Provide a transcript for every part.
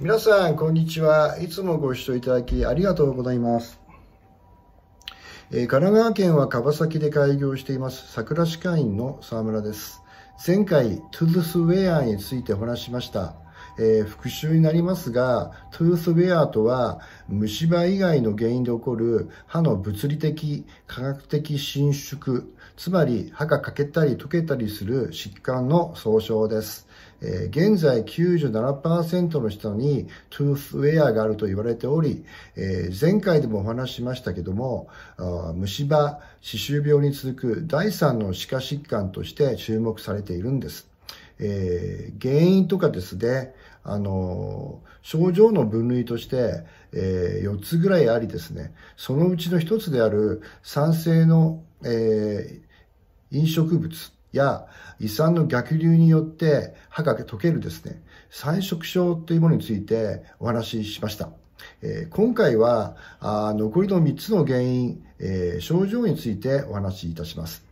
皆さん、こんにちは。いつもご視聴いただきありがとうございます。えー、神奈川県は川崎で開業しています、桜市会員の沢村です。前回、トゥルスウェアについてお話しました。えー、復習になりますが、トゥースウェアとは、虫歯以外の原因で起こる歯の物理的、科学的伸縮、つまり歯が欠けたり溶けたりする疾患の総称です。えー、現在97%の人にトゥースウェアがあると言われており、えー、前回でもお話ししましたけども、虫歯、歯周病に続く第3の歯科疾患として注目されているんです。えー、原因とかですね、あの症状の分類として、えー、4つぐらいありですね、そのうちの1つである酸性の、えー、飲食物や胃酸の逆流によって歯が溶けるですね、酸食症というものについてお話ししました。えー、今回はあ残りの3つの原因、えー、症状についてお話しいたします。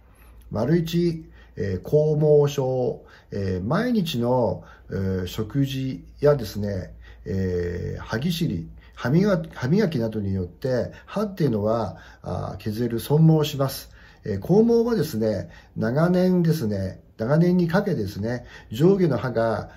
丸1、え毛肛門症、えー、毎日の、えー、食事やですね、えー、歯ぎしり、歯磨歯磨きなどによって歯っていうのはあ削れる損耗します。えー、肛門はですね、長年ですね、長年にかけてですね、上下の歯が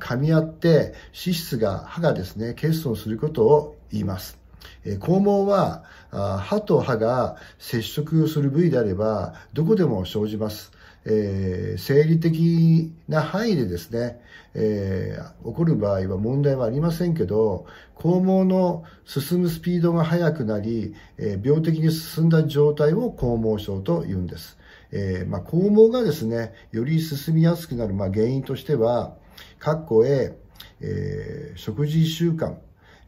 噛み合って、脂質が、歯がですね、欠損することを言います。え肛門は歯と歯が接触する部位であれば、どこでも生じます。えー、生理的な範囲でですね、えー、起こる場合は問題はありませんけど、肛門の進むスピードが速くなり、えー、病的に進んだ状態を肛門症と言うんです。えー、まあ、肛門がですね、より進みやすくなる、まあ、原因としては、括弧 A、えー、食事習慣、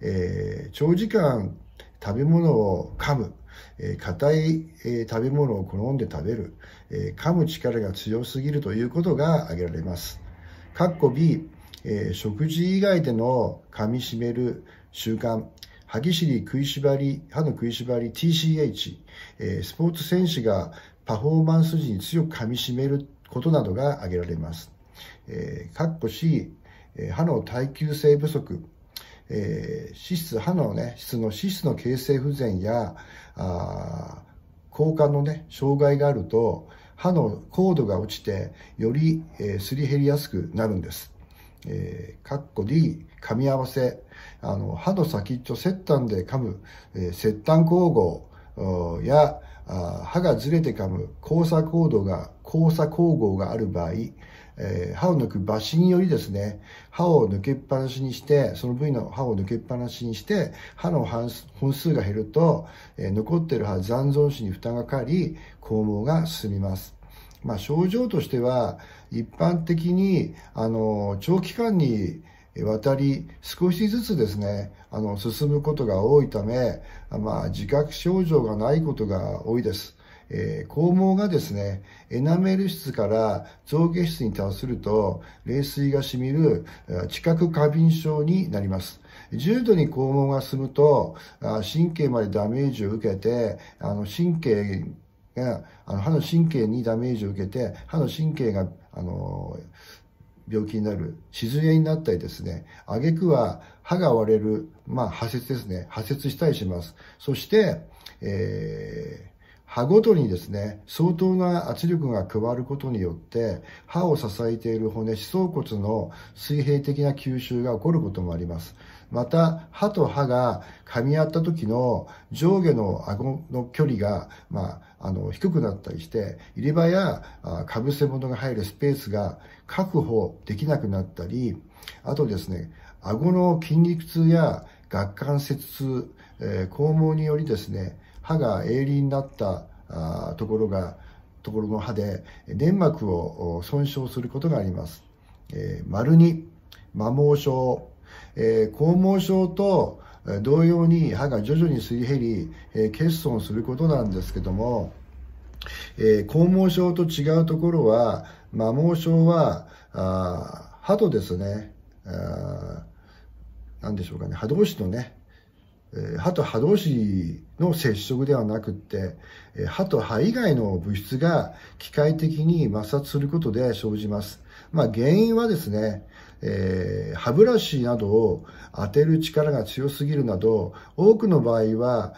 えー、長時間食べ物を噛む、えー、硬い、えー、食べ物を好んで食べる、えー、噛む力が強すぎるということが挙げられます。っこ B、えー、食事以外での噛みしめる習慣、歯ぎしり、食いしばり、歯の食いしばり、TCH、えー、スポーツ選手がパフォーマンス時に強く噛みしめることなどが挙げられます。えー、っこ C、え歯の耐久性不足、えー、脂質、歯のね、質の脂質の形成不全や、あ交換のね、障害があると、歯の高度が落ちて、より、えー、すり減りやすくなるんです。えー、かっこ D、噛み合わせ、あの、歯の先っちょ切端で噛む、えー、切端交合や、あ歯がずれて噛む、交差行動が交差光合がある場合、えー、歯を抜く場所によりですね、歯を抜けっぱなしにして、その部位の歯を抜けっぱなしにして、歯の本数が減ると、えー、残っている歯残存子に負担がかかり、肛門が進みます。まあ、症状としては、一般的に、あの、長期間に渡り、少しずつですね、あの、進むことが多いため、まあ、自覚症状がないことが多いです。えー、肛門がですね、エナメル質から造形質に達すると、冷水が染みる、知覚過敏症になります。重度に肛門が進むと、神経までダメージを受けて、あの神経が、あの歯の神経にダメージを受けて、歯の神経が、あの、病気になる、沈えになったりですね、挙句は歯が割れる、まあ、破折ですね、破折したりします。そして、えー歯ごとにですね、相当な圧力が加わることによって、歯を支えている骨、歯槽骨の水平的な吸収が起こることもあります。また、歯と歯が噛み合った時の上下の顎の距離が、まあ、あの、低くなったりして、入れ歯やかぶせ物が入るスペースが確保できなくなったり、あとですね、顎の筋肉痛や顎関節痛、えー、肛門によりですね、歯が鋭利になったあところがところの歯で粘膜を損傷することがあります。えー、丸に摩耗症、えー、肛門症と同様に歯が徐々にすり減り、えー、欠損することなんですけども、えー、肛門症と違うところは摩耗症はあ歯とですねあ何でしょうかね歯同士のね歯と歯同士の接触ではなくって歯と歯以外の物質が機械的に摩擦することで生じます。まあ、原因はですね、えー、歯ブラシなどを当てる力が強すぎるなど多くの場合は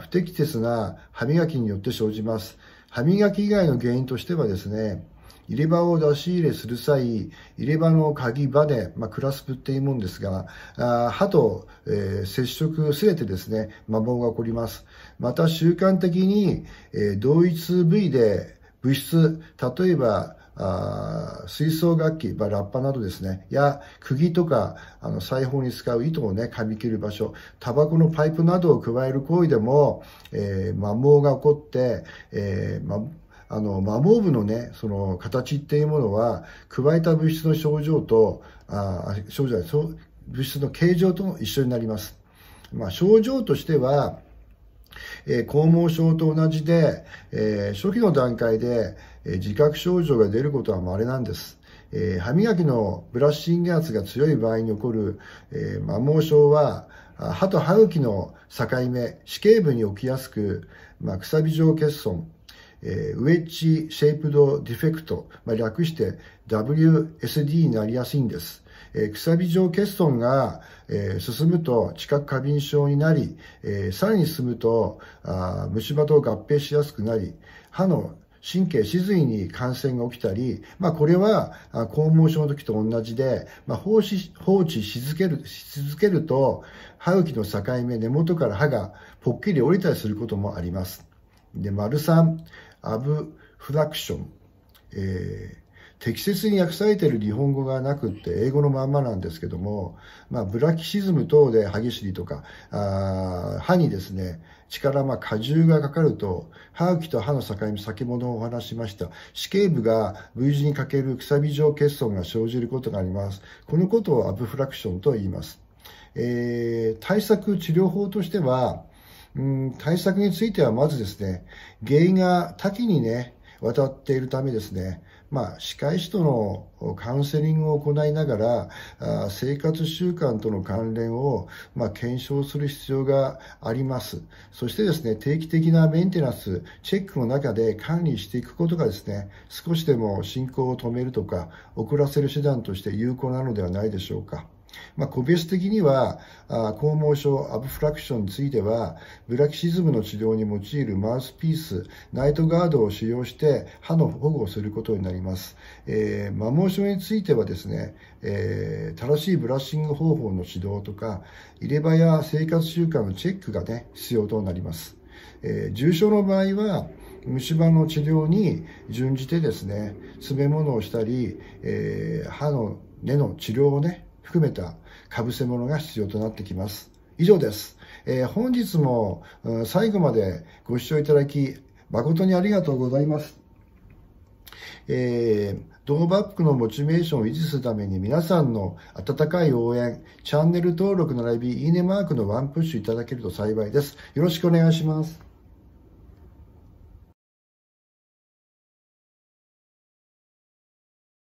不適切な歯磨きによって生じます。歯磨き以外の原因としてはですね、入れ歯を出し入れする際、入れ歯の鍵場で、まあ、クラスプっていうもんですが、あ歯と、えー、接触すべてですね、摩耗が起こります。また習慣的に、えー、同一部位で物質、例えば、あ槽楽器、まラッパなどですね、や、釘とか、あの、裁縫に使う糸をね、噛み切る場所、タバコのパイプなどを加える行為でも、えー、摩耗が起こって、えー、あの、摩耗部のね、その形っていうものは、加えた物質の症状と、あ症状は物質の形状とも一緒になります。まあ、症状としては、えー、肛門症と同じで、えー、初期の段階で、えー、自覚症状が出ることは稀なんです。えー、歯磨きのブラッシング圧が強い場合に起こる、えー、摩耗症は、歯と歯茎の境目、死刑部に起きやすく、まあ、くさび状欠損、ウェッジシェイプドディフェクト、まあ、略して WSD になりやすいんです。えー、くさび状欠損が、えー、進むと知覚過敏症になり、えー、さらに進むとあ虫歯と合併しやすくなり、歯の神経歯髄に感染が起きたり、まあ、これは肛門症の時と同じで、まあ、放置放置し続けるし続けると歯茎の境目根元から歯がぽっきり折れたりすることもあります。で、丸アブフラクション、えー適切に訳されている日本語がなくって英語のまんまなんですけども、まあ、ブラキシズム等で歯ぎしりとかあ歯にですね力、まあ、荷重がかかると歯茎と歯の境目先物をお話しました死刑部が V 字にかけるくさび状欠損が生じることがありますこのことをアブフラクションと言います、えー、対策治療法としてはうん、対策についてはまずですね、原因が多岐にね、渡っているためですね、まあ、歯科医師とのカウンセリングを行いながら、生活習慣との関連を、まあ、検証する必要があります。そしてですね、定期的なメンテナンス、チェックの中で管理していくことがですね、少しでも進行を止めるとか、遅らせる手段として有効なのではないでしょうか。まあ、個別的には、肛門症、アブフラクションについては、ブラキシズムの治療に用いるマウスピース、ナイトガードを使用して歯の保護をすることになります。えー、摩耗症についてはですね、えー、正しいブラッシング方法の指導とか、入れ歯や生活習慣のチェックがね、必要となります。えー、重症の場合は、虫歯の治療に準じてですね、詰め物をしたり、えー、歯の根の治療をね、含めた被せ物が必要となってきます。以上です。えー、本日も最後までご視聴いただき、誠にありがとうございます。えー、ドーバックのモチベーションを維持するために皆さんの温かい応援、チャンネル登録並び、いいねマークのワンプッシュいただけると幸いです。よろしくお願いします。